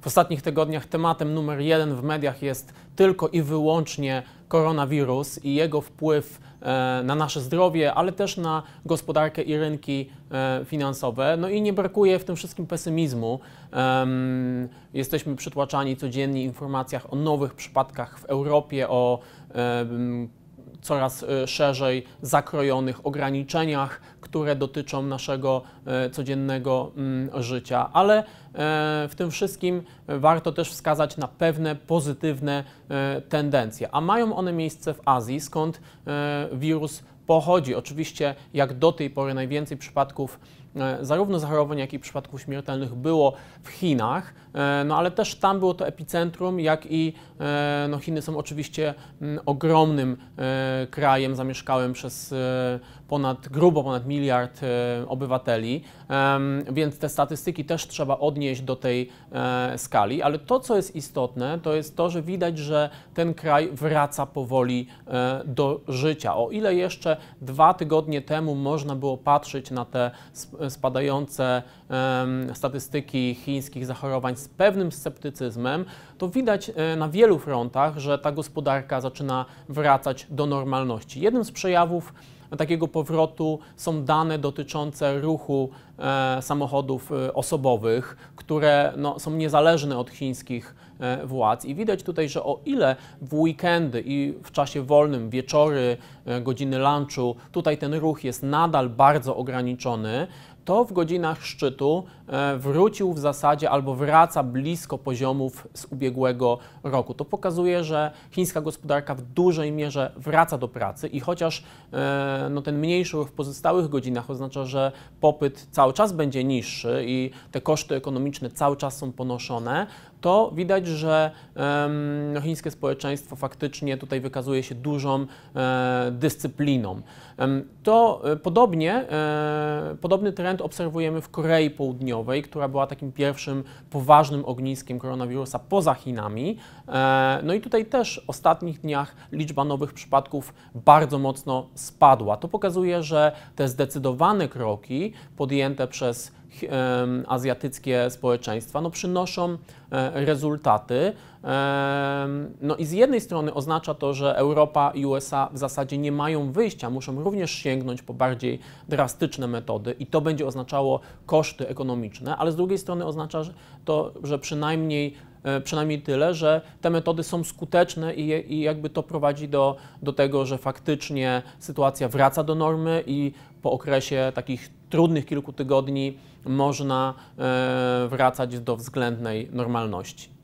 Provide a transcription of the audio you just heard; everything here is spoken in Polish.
W ostatnich tygodniach tematem numer jeden w mediach jest tylko i wyłącznie koronawirus i jego wpływ e, na nasze zdrowie, ale też na gospodarkę i rynki e, finansowe. No i nie brakuje w tym wszystkim pesymizmu. Jesteśmy przytłaczani codziennie informacjach o nowych przypadkach w Europie, o coraz e, szerzej zakrojonych ograniczeniach, które dotyczą naszego e, codziennego mm, życia. Ale e, w tym wszystkim warto też wskazać na pewne pozytywne tendencje, a mają one miejsce w Azji, skąd wirus pochodzi. Oczywiście jak do tej pory najwięcej przypadków E, zarówno zachorowań, jak i przypadków śmiertelnych było w Chinach, e, no ale też tam było to epicentrum, jak i e, no Chiny są oczywiście mm, ogromnym krajem zamieszkałym przez ponad, grubo ponad miliard obywateli, więc te statystyki też trzeba odnieść do tej skali, ale to, co jest istotne, to jest to, że widać, że ten kraj wraca powoli do życia. O ile jeszcze dwa tygodnie temu można było patrzeć na te spadające statystyki chińskich zachorowań z pewnym sceptycyzmem, to widać e, na wielu frontach, że ta gospodarka zaczyna wracać do normalności. Jednym z przejawów takiego powrotu są dane dotyczące ruchu e, samochodów e, osobowych, które no, są niezależne od chińskich e, władz. I widać tutaj, że o ile w weekendy i w czasie wolnym, wieczory, e, godziny lunchu, tutaj ten ruch jest nadal bardzo ograniczony, to w godzinach szczytu e, wrócił w zasadzie albo wraca blisko poziomów z ubiegłego roku. To pokazuje, że chińska gospodarka w dużej mierze wraca do pracy i chociaż e, no, ten mniejszy w pozostałych godzinach oznacza, że popyt cały czas będzie niższy i te koszty ekonomiczne cały czas są ponoszone, to widać, że no, chińskie społeczeństwo faktycznie tutaj wykazuje się dużą e, dyscypliną. To podobnie, podobny trend trend obserwujemy w Korei Południowej, która była takim pierwszym poważnym ogniskiem koronawirusa poza Chinami. E, no i tutaj też w ostatnich dniach liczba nowych przypadków bardzo mocno spadła. To pokazuje, że te zdecydowane kroki podjęte przez E, azjatyckie społeczeństwa, no przynoszą e, rezultaty. E, no i z jednej strony oznacza to, że Europa i USA w zasadzie nie mają wyjścia, muszą również sięgnąć po bardziej drastyczne metody i to będzie oznaczało koszty ekonomiczne, ale z drugiej strony oznacza to, że przynajmniej E, przynajmniej tyle, że te metody są skuteczne i, i jakby to prowadzi do, do tego, że faktycznie sytuacja wraca do normy i po okresie takich trudnych kilku tygodni można e, wracać do względnej normalności.